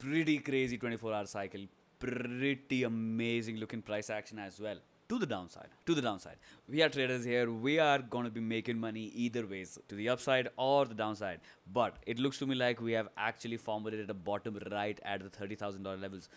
pretty crazy 24 hour cycle pretty amazing looking price action as well to the downside to the downside we are traders here we are going to be making money either ways to the upside or the downside but it looks to me like we have actually formulated a bottom right at the $30000 levels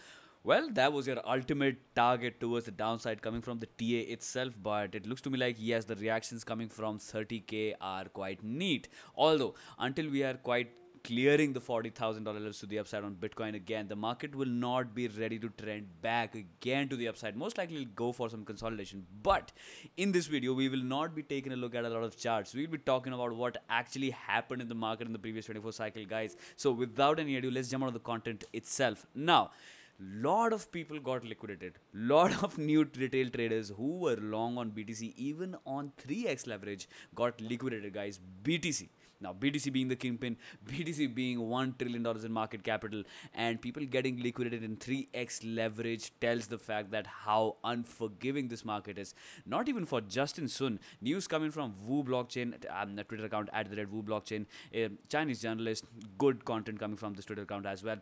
well, that was your ultimate target towards the downside coming from the TA itself, but it looks to me like yes, the reactions coming from 30k are quite neat. Although, until we are quite clearing the $40,000 levels to the upside on Bitcoin again, the market will not be ready to trend back again to the upside. Most likely, it'll go for some consolidation. But in this video, we will not be taking a look at a lot of charts. We'll be talking about what actually happened in the market in the previous 24 cycle, guys. So without any ado, let's jump on the content itself. Now, lot of people got liquidated lot of new retail traders who were long on btc even on 3x leverage got liquidated guys btc now, BTC being the kingpin, BTC being $1 trillion in market capital, and people getting liquidated in 3x leverage tells the fact that how unforgiving this market is. Not even for Justin Sun. News coming from Wu Blockchain, um, the Twitter account at the red Wu Blockchain, a Chinese journalist, good content coming from this Twitter account as well.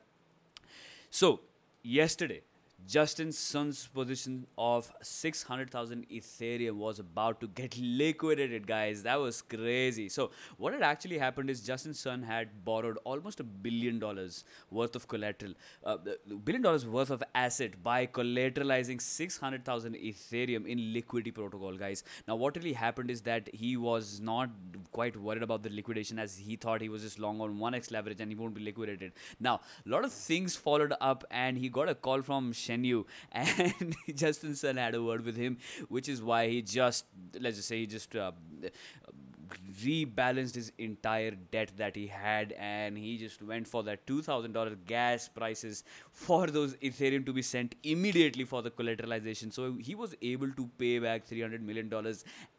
So, yesterday, Justin Sun's position of 600,000 Ethereum was about to get liquidated, guys. That was crazy. So, what had actually happened is Justin Sun had borrowed almost a billion dollars worth of collateral, uh, billion dollars worth of asset by collateralizing 600,000 Ethereum in Liquidity Protocol, guys. Now, what really happened is that he was not quite worried about the liquidation as he thought he was just long on 1x leverage and he won't be liquidated. Now, a lot of things followed up, and he got a call from Shen And Justin Sun had a word with him, which is why he just, let's just say, he just uh, rebalanced his entire debt that he had and he just went for that $2,000 gas prices for those Ethereum to be sent immediately for the collateralization. So he was able to pay back $300 million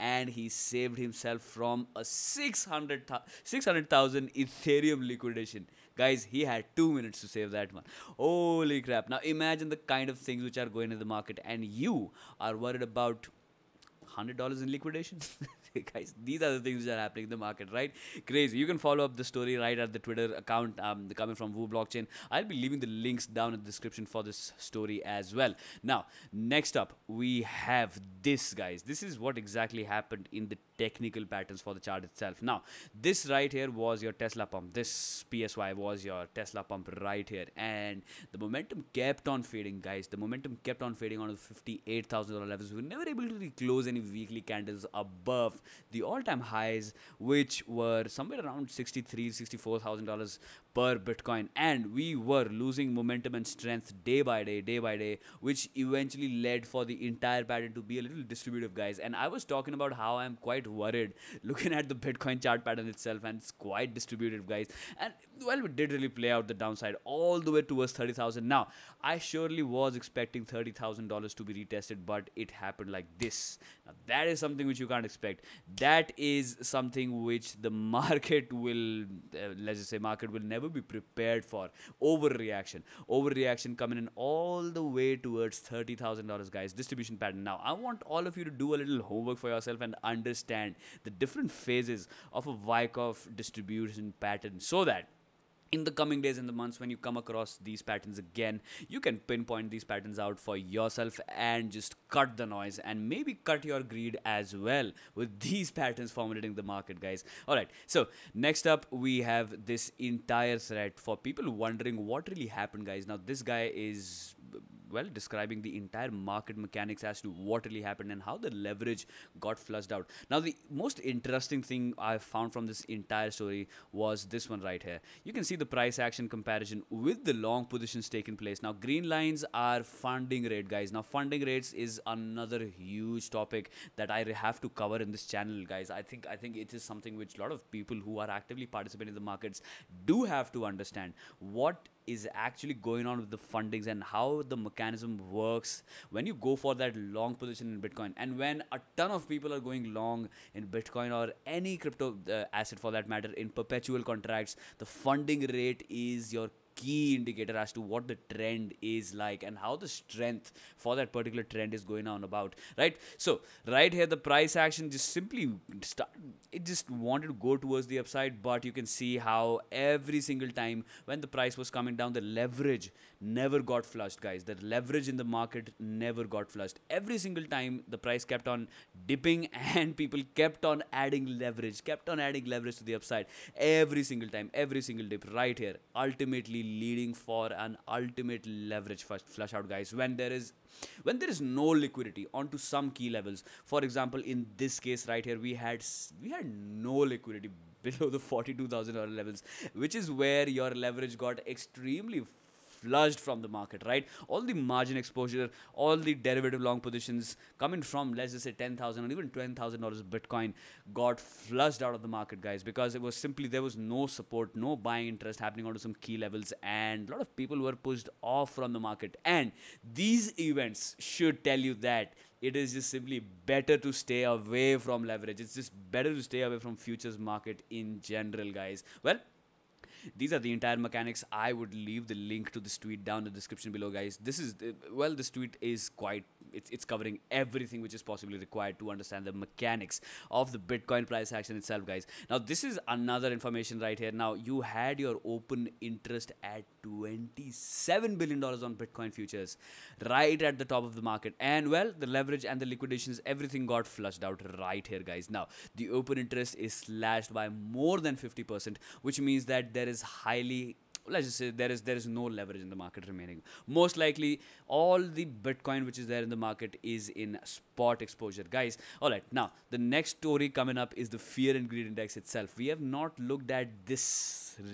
and he saved himself from a 600,000 600 Ethereum liquidation. Guys, he had two minutes to save that one. Holy crap. Now imagine the kind of things which are going in the market and you are worried about $100 in liquidation. guys these are the things that are happening in the market right crazy you can follow up the story right at the twitter account um, coming from woo blockchain i'll be leaving the links down in the description for this story as well now next up we have this guys this is what exactly happened in the technical patterns for the chart itself. Now, this right here was your Tesla pump. This PSY was your Tesla pump right here. And the momentum kept on fading, guys. The momentum kept on fading on the $58,000 levels. We were never able to close any weekly candles above the all-time highs, which were somewhere around $63,000, $64,000 per Bitcoin. And we were losing momentum and strength day by day, day by day, which eventually led for the entire pattern to be a little distributive, guys. And I was talking about how I'm quite worried looking at the Bitcoin chart pattern itself, and it's quite distributive, guys. And well, it did really play out the downside all the way towards 30,000. Now, I surely was expecting $30,000 to be retested, but it happened like this. Now, that is something which you can't expect. That is something which the market will, uh, let's just say, market will never Will be prepared for overreaction overreaction coming in all the way towards $30000 guys distribution pattern now i want all of you to do a little homework for yourself and understand the different phases of a wyckoff distribution pattern so that in the coming days and the months when you come across these patterns again you can pinpoint these patterns out for yourself and just cut the noise and maybe cut your greed as well with these patterns formulating the market guys all right so next up we have this entire thread for people wondering what really happened guys now this guy is well describing the entire market mechanics as to what really happened and how the leverage got flushed out. Now, the most interesting thing I found from this entire story was this one right here. You can see the price action comparison with the long positions taken place. Now, green lines are funding rate, guys. Now, funding rates is another huge topic that I have to cover in this channel, guys. I think I think it is something which a lot of people who are actively participating in the markets do have to understand what is actually going on with the fundings and how the mechanism works when you go for that long position in bitcoin and when a ton of people are going long in bitcoin or any crypto uh, asset for that matter in perpetual contracts the funding rate is your key indicator as to what the trend is like and how the strength for that particular trend is going on about right so right here the price action just simply start, it just wanted to go towards the upside but you can see how every single time when the price was coming down the leverage never got flushed guys the leverage in the market never got flushed every single time the price kept on dipping and people kept on adding leverage kept on adding leverage to the upside every single time every single dip right here ultimately leading for an ultimate leverage flush out guys when there is when there is no liquidity onto some key levels for example in this case right here we had we had no liquidity below the $42,000 levels which is where your leverage got extremely flushed from the market, right? All the margin exposure, all the derivative long positions coming from, let's just say, $10,000 or even $20,000 Bitcoin got flushed out of the market, guys, because it was simply there was no support, no buying interest happening onto some key levels, and a lot of people were pushed off from the market. And these events should tell you that it is just simply better to stay away from leverage. It's just better to stay away from futures market in general, guys. Well, these are the entire mechanics. I would leave the link to this tweet down in the description below, guys. This is uh, well, this tweet is quite it's it's covering everything which is possibly required to understand the mechanics of the Bitcoin price action itself, guys. Now this is another information right here. Now you had your open interest at 27 billion dollars on Bitcoin futures, right at the top of the market, and well, the leverage and the liquidations, everything got flushed out right here, guys. Now the open interest is slashed by more than 50%, which means that there is is highly let's just say there is there is no leverage in the market remaining most likely all the bitcoin which is there in the market is in spot exposure guys all right now the next story coming up is the fear and greed index itself we have not looked at this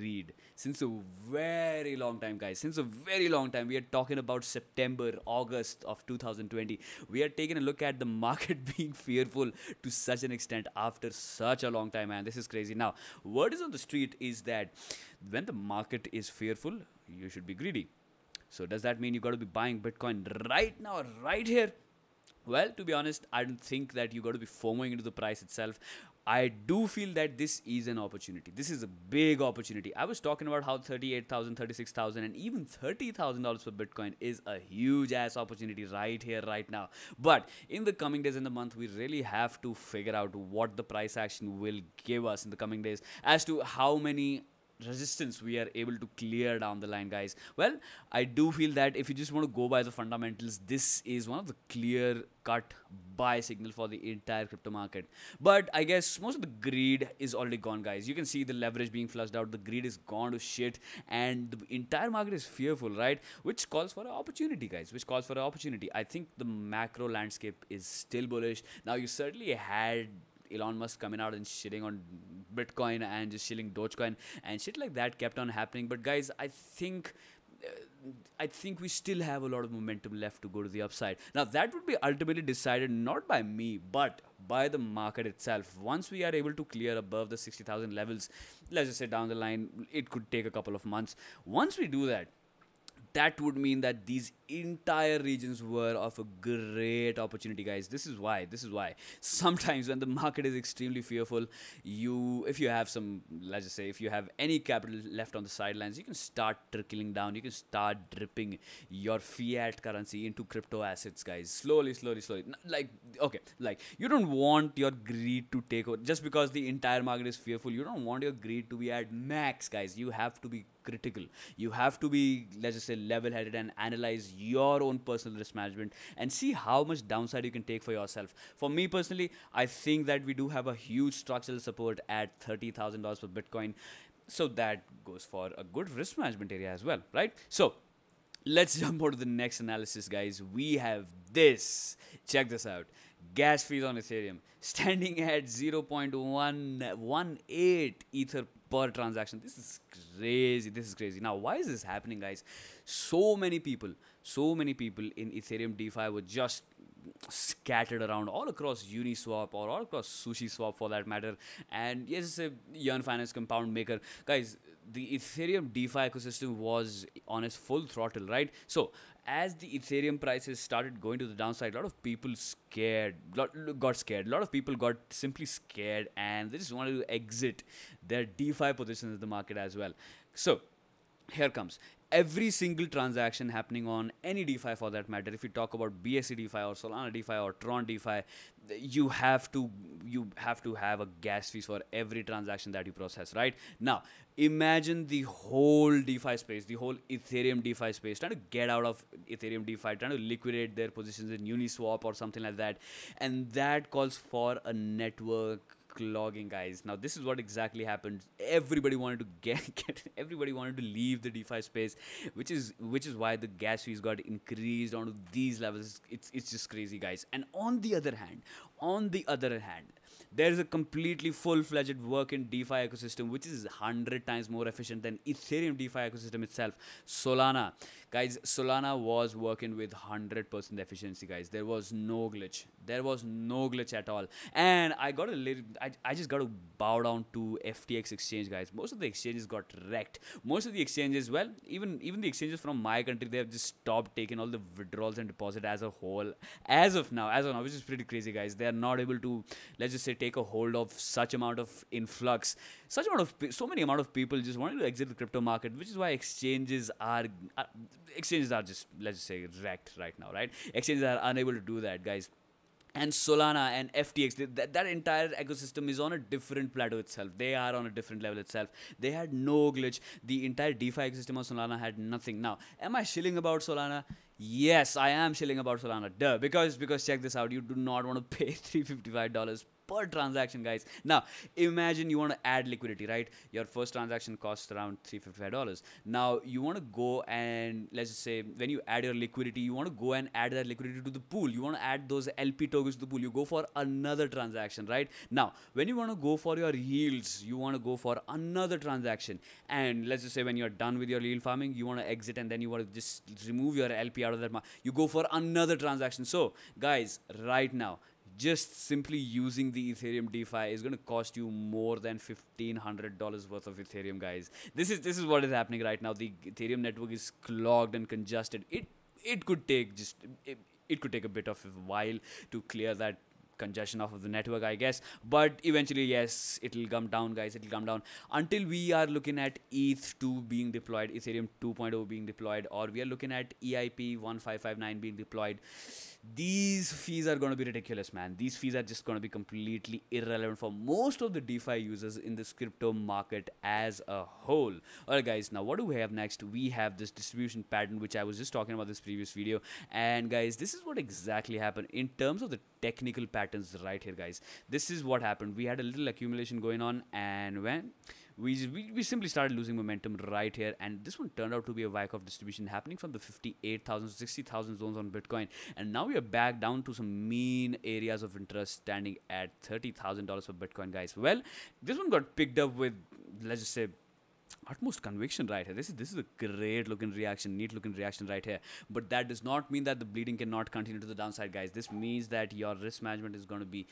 read since a very long time, guys. Since a very long time, we are talking about September, August of 2020. We are taking a look at the market being fearful to such an extent after such a long time, man. This is crazy. Now, word is on the street is that when the market is fearful, you should be greedy. So, does that mean you got to be buying Bitcoin right now, right here? Well, to be honest, I don't think that you got to be FOMOing into the price itself. I do feel that this is an opportunity. This is a big opportunity. I was talking about how 38,000, 36,000 and even $30,000 for Bitcoin is a huge ass opportunity right here, right now. But in the coming days in the month, we really have to figure out what the price action will give us in the coming days as to how many resistance we are able to clear down the line guys well i do feel that if you just want to go by the fundamentals this is one of the clear cut buy signal for the entire crypto market but i guess most of the greed is already gone guys you can see the leverage being flushed out the greed is gone to shit and the entire market is fearful right which calls for an opportunity guys which calls for an opportunity i think the macro landscape is still bullish now you certainly had Elon Musk coming out and shitting on Bitcoin and just shilling Dogecoin and shit like that kept on happening. But guys, I think. Uh, I think we still have a lot of momentum left to go to the upside. Now that would be ultimately decided not by me, but by the market itself. Once we are able to clear above the 60,000 levels, let's just say down the line, it could take a couple of months. Once we do that, that would mean that these entire regions were of a great opportunity guys this is why this is why sometimes when the market is extremely fearful you if you have some let's just say if you have any capital left on the sidelines you can start trickling down you can start dripping your fiat currency into crypto assets guys slowly slowly slowly like okay like you don't want your greed to take over just because the entire market is fearful you don't want your greed to be at max guys you have to be critical. You have to be, let's just say, level headed and analyze your own personal risk management and see how much downside you can take for yourself. For me personally, I think that we do have a huge structural support at $30,000 per Bitcoin. So that goes for a good risk management area as well, right? So let's jump on to the next analysis, guys. We have this. Check this out gas fees on Ethereum, standing at 0.118 Ether per transaction. This is crazy. This is crazy. Now, why is this happening, guys? So many people, so many people in Ethereum DeFi were just scattered around all across Uniswap or all across SushiSwap for that matter. And yes, it's a Yearn Finance compound maker. Guys, the Ethereum DeFi ecosystem was on its full throttle, right? So as the Ethereum prices started going to the downside, a lot of people scared, got scared. A lot of people got simply scared, and they just wanted to exit their DeFi positions in the market as well. So here comes every single transaction happening on any DeFi for that matter. If you talk about BSC DeFi or Solana DeFi or Tron DeFi, you have to you have to have a gas fees for every transaction that you process, right? Now, imagine the whole DeFi space, the whole Ethereum DeFi space, trying to get out of Ethereum DeFi, trying to liquidate their positions in Uniswap or something like that, and that calls for a network clogging, guys. Now, this is what exactly happened. Everybody wanted to get, get everybody wanted to leave the DeFi space, which is which is why the gas fees got increased onto these levels. It's it's just crazy, guys. And on the other hand, on the other hand, there is a completely full-fledged work in DeFi ecosystem, which is hundred times more efficient than Ethereum DeFi ecosystem itself. Solana Guys, Solana was working with 100% efficiency, guys. There was no glitch. There was no glitch at all. And I got a little, I, I just got to bow down to FTX exchange, guys. Most of the exchanges got wrecked. Most of the exchanges, well, even, even the exchanges from my country, they have just stopped taking all the withdrawals and deposit as a whole. As of now, as of now, which is pretty crazy, guys. They are not able to, let's just say, take a hold of such amount of influx. Such amount of, so many amount of people just wanted to exit the crypto market, which is why exchanges are, are exchanges are just let's just say wrecked right now right exchanges are unable to do that guys and Solana and FTX, that, that entire ecosystem is on a different plateau itself. They are on a different level itself. They had no glitch. The entire DeFi ecosystem on Solana had nothing. Now, am I shilling about Solana? Yes, I am shilling about Solana. Duh, because because check this out. You do not want to pay three fifty five dollars per transaction guys now imagine you want to add liquidity right your first transaction costs around $355 now you want to go and let's just say when you add your liquidity you want to go and add that liquidity to the pool you want to add those lp tokens to the pool you go for another transaction right now when you want to go for your yields you want to go for another transaction and let's just say when you're done with your yield farming you want to exit and then you want to just remove your lp out of that you go for another transaction so guys right now just simply using the Ethereum DeFi is going to cost you more than $1,500 worth of Ethereum, guys. This is this is what is happening right now. The Ethereum network is clogged and congested. It it could take just it, it could take a bit of a while to clear that congestion off of the network, I guess. But eventually, yes, it'll come down, guys. It'll come down until we are looking at ETH 2 being deployed, Ethereum 2.0 being deployed, or we are looking at EIP 1559 being deployed. These fees are going to be ridiculous, man. These fees are just going to be completely irrelevant for most of the DeFi users in this crypto market as a whole. Alright, guys, now what do we have next? We have this distribution pattern, which I was just talking about this previous video. And guys, this is what exactly happened in terms of the technical patterns right here guys this is what happened we had a little accumulation going on and when we, we, we simply started losing momentum right here and this one turned out to be a Wyckoff distribution happening from the 58,000 60,000 zones on Bitcoin and now we are back down to some mean areas of interest standing at $30,000 for Bitcoin guys well this one got picked up with let's just say utmost conviction right here. This is this is a great looking reaction, neat looking reaction right here. But that does not mean that the bleeding cannot continue to the downside, guys. This means that your risk management is going to be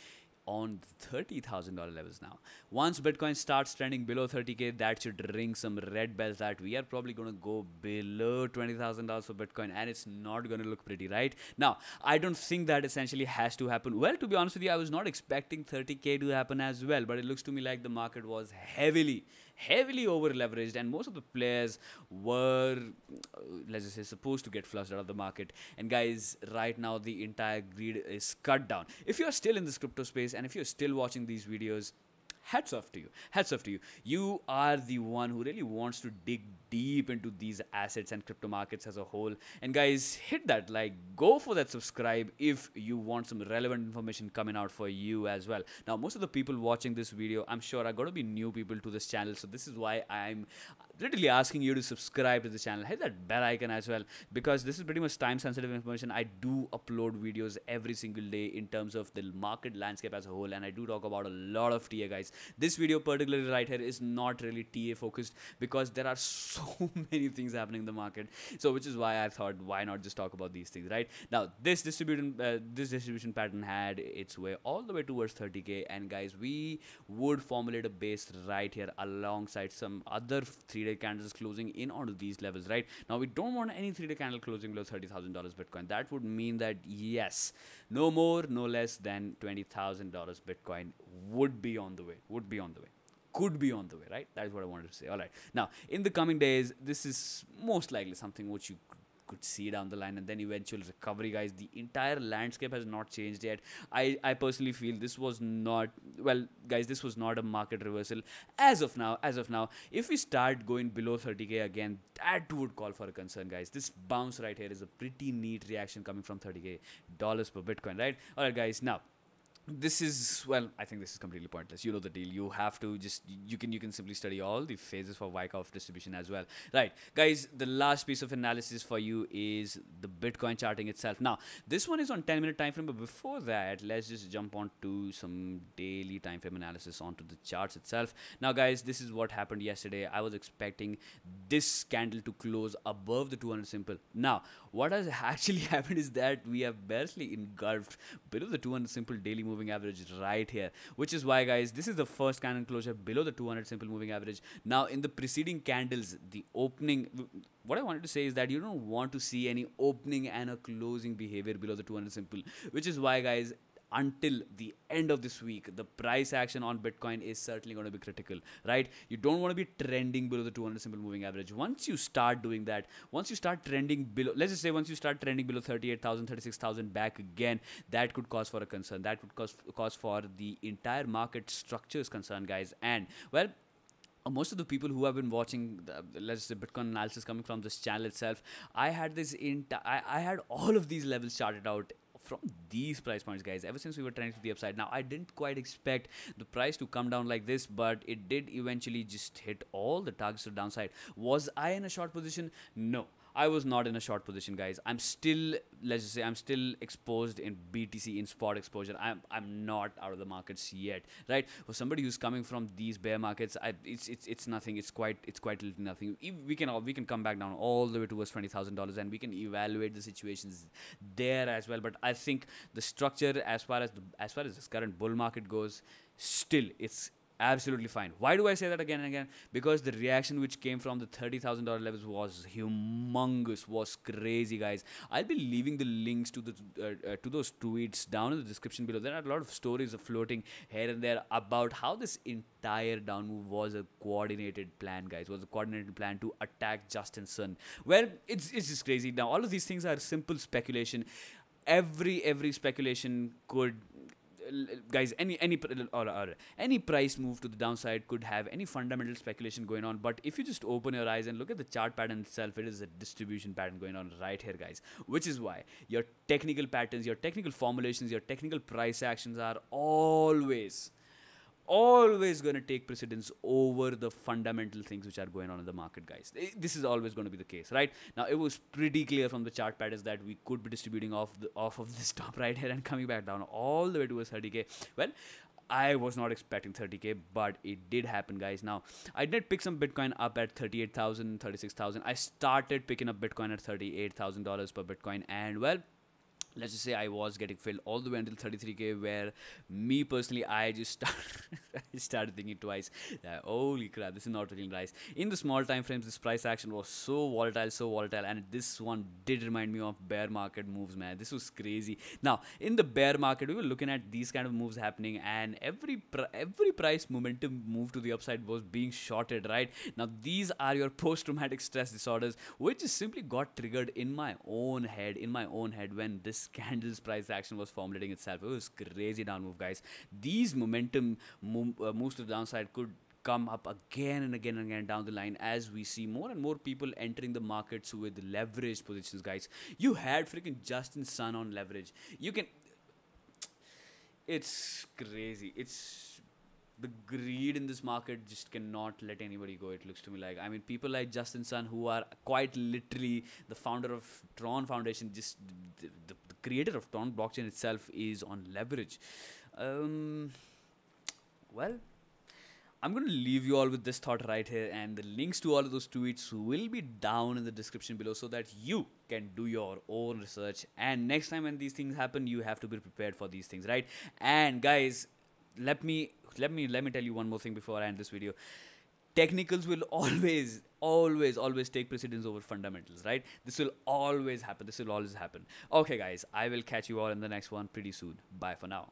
on $30,000 levels now. Once Bitcoin starts trending below 30K, that should ring some red bells that we are probably going to go below $20,000 for Bitcoin and it's not going to look pretty, right? Now, I don't think that essentially has to happen. Well, to be honest with you, I was not expecting 30K to happen as well, but it looks to me like the market was heavily heavily over leveraged, and most of the players were, uh, let's just say, supposed to get flushed out of the market. And guys, right now the entire greed is cut down. If you're still in this crypto space and if you're still watching these videos, hats off to you. Hats off to you. You are the one who really wants to dig deep into these assets and crypto markets as a whole. And guys, hit that like, go for that subscribe if you want some relevant information coming out for you as well. Now, most of the people watching this video, I'm sure are going to be new people to this channel. So this is why I'm literally asking you to subscribe to the channel. Hit that bell icon as well because this is pretty much time sensitive information. I do upload videos every single day in terms of the market landscape as a whole. And I do talk about a lot of TA guys. This video particularly right here is not really TA focused because there are so so many things happening in the market. So which is why I thought why not just talk about these things, right? Now this distribution uh, this distribution pattern had its way all the way towards 30k, and guys, we would formulate a base right here alongside some other three-day candles closing in on these levels, right? Now we don't want any three-day candle closing below $30,000 Bitcoin. That would mean that yes, no more, no less than $20,000 Bitcoin would be on the way. Would be on the way could be on the way, right? That is what I wanted to say. All right. Now, in the coming days, this is most likely something which you could see down the line and then eventual recovery guys the entire landscape has not changed yet i i personally feel this was not well guys this was not a market reversal as of now as of now if we start going below 30k again that would call for a concern guys this bounce right here is a pretty neat reaction coming from 30k dollars per bitcoin right all right guys now this is well i think this is completely pointless you know the deal you have to just you can you can simply study all the phases for wyckoff distribution as well right guys the last piece of analysis for you is the bitcoin charting itself now this one is on 10 minute time frame but before that let's just jump on to some daily time frame analysis onto the charts itself now guys this is what happened yesterday i was expecting this candle to close above the 200 simple now what has actually happened is that we have barely engulfed below the 200 simple daily move moving average right here which is why guys this is the first candle closure below the 200 simple moving average now in the preceding candles the opening what I wanted to say is that you don't want to see any opening and a closing behavior below the 200 simple, which is why, guys, until the end of this week the price action on bitcoin is certainly going to be critical right you don't want to be trending below the 200 simple moving average once you start doing that once you start trending below let's just say once you start trending below 38000 36000 back again that could cause for a concern that could cause cause for the entire market structures concern guys and well most of the people who have been watching the, let's say bitcoin analysis coming from this channel itself i had this entire I, I had all of these levels charted out from these price points guys ever since we were trending to the upside now i didn't quite expect the price to come down like this but it did eventually just hit all the targets to the downside was i in a short position no I was not in a short position, guys. I'm still, let's just say, I'm still exposed in BTC in spot exposure. I'm I'm not out of the markets yet, right? For somebody who's coming from these bear markets, I, it's it's it's nothing. It's quite it's quite little nothing. We can we can come back down all the way towards twenty thousand dollars, and we can evaluate the situations there as well. But I think the structure, as far as the, as far as this current bull market goes, still it's absolutely fine. Why do I say that again and again? Because the reaction which came from the $30,000 levels was humongous, was crazy, guys. I'll be leaving the links to the uh, uh, to those tweets down in the description below. There are a lot of stories floating here and there about how this entire down move was a coordinated plan, guys. Was a coordinated plan to attack Justin Sun. Well, it's it's just crazy. Now all of these things are simple speculation. Every every speculation could guys, any any or, or any price move to the downside could have any fundamental speculation going on. But if you just open your eyes and look at the chart pattern itself, it is a distribution pattern going on right here, guys. Which is why your technical patterns, your technical formulations, your technical price actions are always always going to take precedence over the fundamental things which are going on in the market, guys. Eh, this is always going to be the case, right? Now, it was pretty clear from the chart patterns that we could be distributing off the, off of this top right here and coming back down all the way towards 30k. Well, I was not expecting 30k, but it did happen, guys. Now, I did pick some Bitcoin up at 38,000, 36,000. I started picking up Bitcoin at $38,000 per Bitcoin, and well, let's just say I was getting filled all the way until 33k, where me personally, I just started, I started thinking twice. That, Holy crap, this is not really nice. In the small time frames, this price action was so volatile, so volatile, and this one did remind me of bear market moves, man. This was crazy. Now, in the bear market, we were looking at these kind of moves happening, and every pr every price momentum move to the upside was being shorted, right? Now, these are your post-traumatic stress disorders, which is simply got triggered in my own head, in my own head when this scandalous price action was formulating itself. It was crazy down move, guys. These momentum most of uh, moves to the downside could come up again and again and again down the line as we see more and more people entering the markets with leverage positions, guys. You had freaking Justin Sun on leverage. You can. It's crazy. It's the greed in this market just cannot let anybody go. It looks to me like I mean people like Justin Sun who are quite literally the founder of Tron Foundation, just the, the creator of Tron blockchain itself is on leverage. Um, well, I'm going to leave you all with this thought right here, and the links to all of those tweets will be down in the description below so that you can do your own research. And next time when these things happen, you have to be prepared for these things, right? And guys, let me let me let me tell you one more thing before I end this video technicals will always always always take precedence over fundamentals right this will always happen this will always happen okay guys i will catch you all in the next one pretty soon bye for now